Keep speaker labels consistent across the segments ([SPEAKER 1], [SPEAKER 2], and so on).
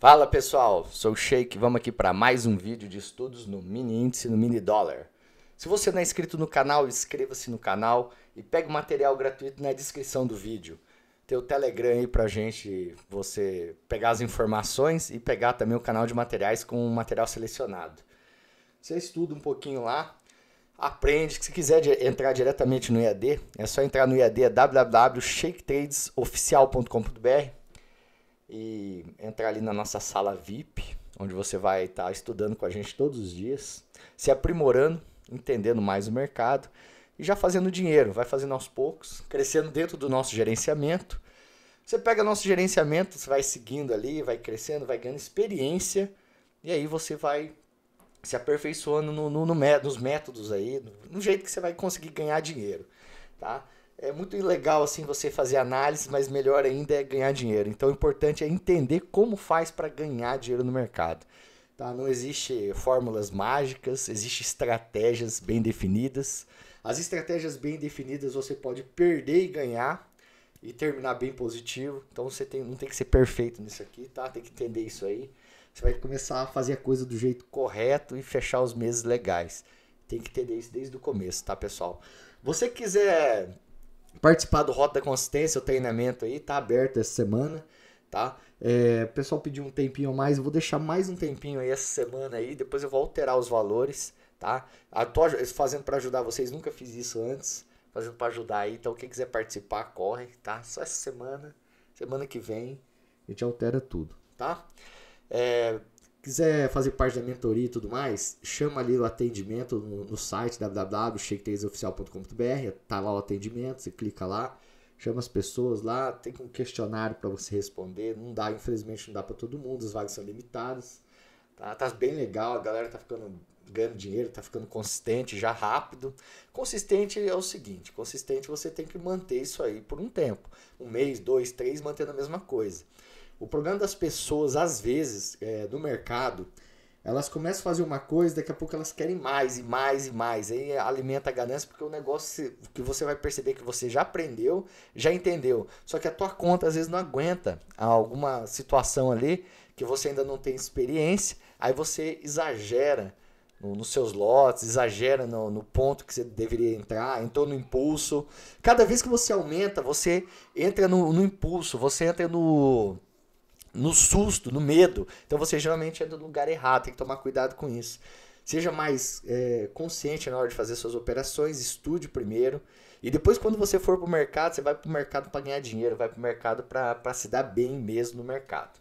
[SPEAKER 1] Fala pessoal, sou o Shake, vamos aqui para mais um vídeo de estudos no mini índice, no mini dólar. Se você não é inscrito no canal, inscreva-se no canal e pegue o material gratuito na descrição do vídeo. Tem o Telegram aí para gente você pegar as informações e pegar também o canal de materiais com o material selecionado. Você estuda um pouquinho lá, aprende. Se quiser entrar diretamente no IAD, é só entrar no IAD é www.shaketradesoficial.com.br e entrar ali na nossa sala VIP, onde você vai estar tá estudando com a gente todos os dias, se aprimorando, entendendo mais o mercado e já fazendo dinheiro, vai fazendo aos poucos, crescendo dentro do nosso gerenciamento. Você pega nosso gerenciamento, você vai seguindo ali, vai crescendo, vai ganhando experiência e aí você vai se aperfeiçoando no, no, no nos métodos aí, no, no jeito que você vai conseguir ganhar dinheiro, tá? é muito legal assim você fazer análise, mas melhor ainda é ganhar dinheiro. Então o importante é entender como faz para ganhar dinheiro no mercado. Tá? Não existe fórmulas mágicas, existem estratégias bem definidas. As estratégias bem definidas você pode perder e ganhar e terminar bem positivo. Então você tem, não tem que ser perfeito nisso aqui, tá? Tem que entender isso aí. Você vai começar a fazer a coisa do jeito correto e fechar os meses legais. Tem que entender isso desde o começo, tá, pessoal? Você quiser participar do Rota da Consistência, o treinamento aí, tá aberto essa semana, tá? É, o pessoal pediu um tempinho a mais, eu vou deixar mais um tempinho aí essa semana aí, depois eu vou alterar os valores, tá? Eu ah, tô fazendo para ajudar vocês, nunca fiz isso antes, fazendo para ajudar aí, então quem quiser participar, corre, tá? Só essa semana, semana que vem, a gente altera tudo, tá? É, quiser fazer parte da mentoria e tudo mais, chama ali o atendimento no, no site www.shaketaseoficial.com.br, tá lá o atendimento, você clica lá, chama as pessoas lá, tem um questionário para você responder, não dá, infelizmente não dá para todo mundo, as vagas são limitadas. Tá, tá bem legal, a galera tá ficando ganhando dinheiro, tá ficando consistente já rápido. Consistente é o seguinte, consistente você tem que manter isso aí por um tempo, um mês, dois, três, mantendo a mesma coisa. O problema das pessoas, às vezes, é, do mercado, elas começam a fazer uma coisa, daqui a pouco elas querem mais e mais e mais. Aí alimenta a ganância, porque o negócio que você vai perceber que você já aprendeu, já entendeu. Só que a tua conta às vezes não aguenta Há alguma situação ali que você ainda não tem experiência, aí você exagera no, nos seus lotes, exagera no, no ponto que você deveria entrar, entrou no impulso. Cada vez que você aumenta, você entra no, no impulso, você entra no no susto, no medo. Então você geralmente é do lugar errado, tem que tomar cuidado com isso. Seja mais é, consciente na hora de fazer suas operações, estude primeiro. E depois, quando você for para o mercado, você vai para o mercado para ganhar dinheiro, vai para o mercado para se dar bem mesmo no mercado.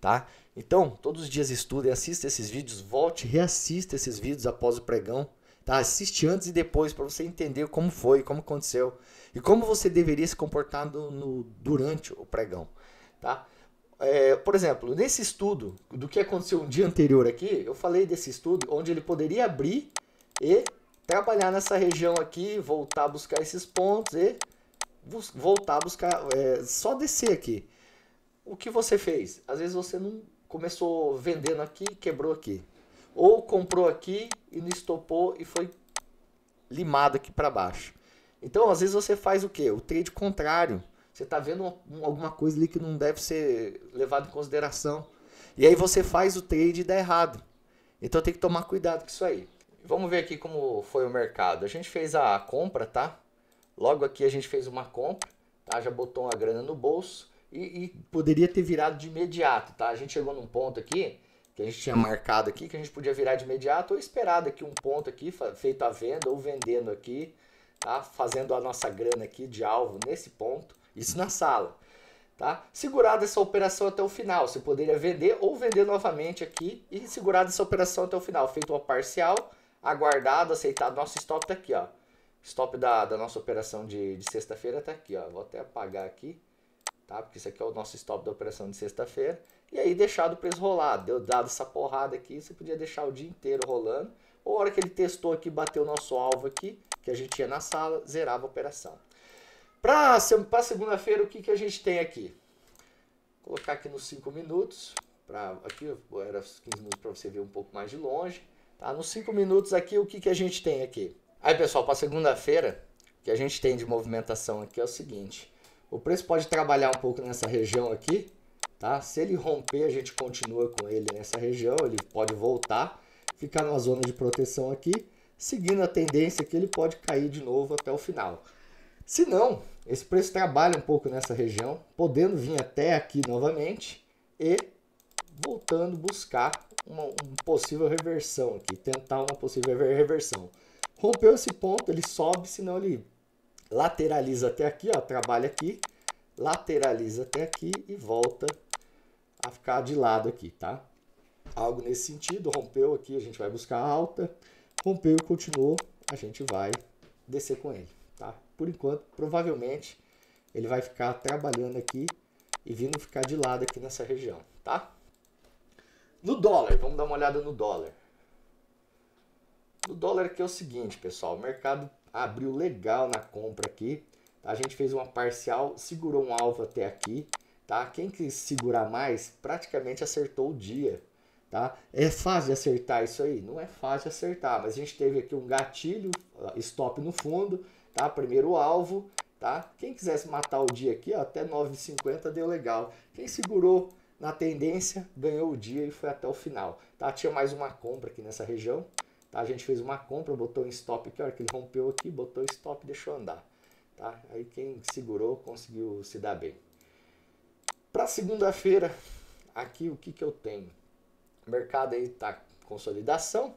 [SPEAKER 1] Tá? Então, todos os dias estude, assista esses vídeos, volte, reassista esses vídeos após o pregão. Tá? Assiste antes e depois para você entender como foi, como aconteceu e como você deveria se comportar no, no durante o pregão. Tá? é, por exemplo, nesse estudo do que aconteceu um dia anterior aqui, eu falei desse estudo onde ele poderia abrir e trabalhar nessa região aqui, voltar a buscar esses pontos e voltar a buscar, é, só descer aqui. O que você fez? Às vezes você não começou vendendo aqui, quebrou aqui. Ou comprou aqui e não estopou e foi limado aqui para baixo. Então, às vezes você faz o que? O trade contrário. Você está vendo alguma coisa ali que não deve ser levado em consideração. E aí você faz o trade e dá errado. Então tem que tomar cuidado com isso aí. Vamos ver aqui como foi o mercado. A gente fez a compra, tá? Logo aqui a gente fez uma compra, tá? Já botou uma grana no bolso e, e poderia ter virado de imediato, tá? A gente chegou num ponto aqui que a gente tinha marcado aqui, que a gente podia virar de imediato ou esperar daqui um ponto aqui, feito a venda ou vendendo aqui, tá? Fazendo a nossa grana aqui de alvo nesse ponto isso na sala. Tá? Segurada essa operação até o final, você poderia vender ou vender novamente aqui e segurada essa operação até o final. Feito uma parcial, aguardado, aceitado. Nosso stop está aqui, ó. Stop da, da nossa operação de, de sexta-feira está aqui, ó. Vou até apagar aqui, tá? Porque isso aqui é o nosso stop da operação de sexta-feira. E aí deixado o preço rolar. Deu dado essa porrada aqui, você podia deixar o dia inteiro rolando. Ou a hora que ele testou aqui, bateu o nosso alvo aqui, que a gente ia na sala, zerava a operação. Para segunda-feira, o que, que a gente tem aqui? Vou colocar aqui nos 5 minutos. Pra, aqui era 15 minutos para você ver um pouco mais de longe. Tá? Nos 5 minutos aqui, o que, que a gente tem aqui? Aí, pessoal, para segunda-feira, o que a gente tem de movimentação aqui é o seguinte. O preço pode trabalhar um pouco nessa região aqui, tá? Se ele romper, a gente continua com ele nessa região, ele pode voltar, ficar numa zona de proteção aqui, seguindo a tendência que ele pode cair de novo até o final. Se não, esse preço trabalha um pouco nessa região, podendo vir até aqui novamente e voltando buscar uma, uma possível reversão aqui, tentar uma possível reversão. Rompeu esse ponto, ele sobe, senão ele lateraliza até aqui, ó, trabalha aqui, lateraliza até aqui e volta a ficar de lado aqui, tá? Algo nesse sentido, rompeu aqui, a gente vai buscar alta, rompeu e continuou, a gente vai descer com ele tá? Por enquanto, provavelmente ele vai ficar trabalhando aqui e vindo ficar de lado aqui nessa região, tá? No dólar, vamos dar uma olhada no dólar. No dólar aqui é o seguinte, pessoal, o mercado abriu legal na compra aqui. Tá? A gente fez uma parcial, segurou um alvo até aqui, tá? Quem quis segurar mais, praticamente acertou o dia, tá? É fácil de acertar isso aí? Não é fácil de acertar, mas a gente teve aqui um gatilho, stop no fundo, tá? Primeiro alvo, tá? Quem quisesse matar o dia aqui, ó, até 9,50 deu legal. Quem segurou na tendência ganhou o dia e foi até o final, tá? Tinha mais uma compra aqui nessa região, tá? A gente fez uma compra, botou em stop aqui, a hora que ele rompeu aqui, botou em stop, deixou andar, tá? Aí quem segurou conseguiu se dar bem. Para segunda-feira, aqui o que, que eu tenho? O mercado aí tá consolidação,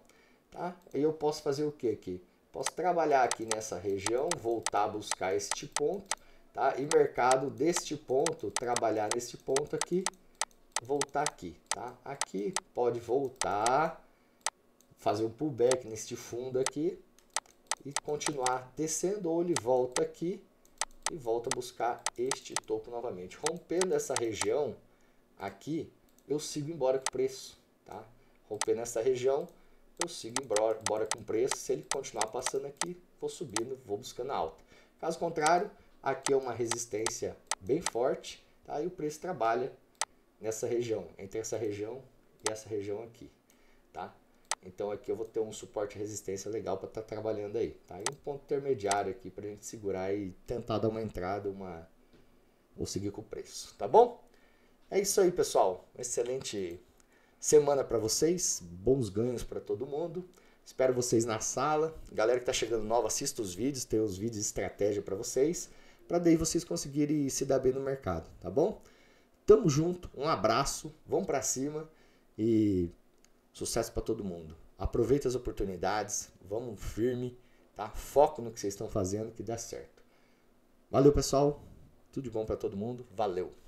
[SPEAKER 1] tá? Aí eu posso fazer o que aqui? Posso trabalhar aqui nessa região, voltar a buscar este ponto, tá? E mercado deste ponto, trabalhar neste ponto aqui, voltar aqui, tá? Aqui pode voltar, fazer um pullback neste fundo aqui e continuar descendo ou ele volta aqui e volta a buscar este topo novamente. Rompendo essa região aqui, eu sigo embora com o preço, tá? Rompendo essa região, eu sigo embora, embora com preço. Se ele continuar passando aqui, vou subindo, vou buscando alta. Caso contrário, aqui é uma resistência bem forte, tá? E o preço trabalha nessa região, entre essa região e essa região aqui, tá? Então aqui eu vou ter um suporte e resistência legal para estar tá trabalhando aí, tá? E um ponto intermediário aqui para a gente segurar e tentar dar uma entrada, uma ou seguir com o preço, tá bom? É isso aí, pessoal. Um excelente semana para vocês, bons ganhos para todo mundo. Espero vocês na sala. Galera que está chegando nova, assista os vídeos, tem os vídeos de estratégia para vocês, para daí vocês conseguirem se dar bem no mercado, tá bom? Tamo junto, um abraço, vamos para cima e sucesso para todo mundo. Aproveita as oportunidades, vamos firme, tá? Foco no que vocês estão fazendo que dá certo. Valeu, pessoal. Tudo de bom para todo mundo. Valeu.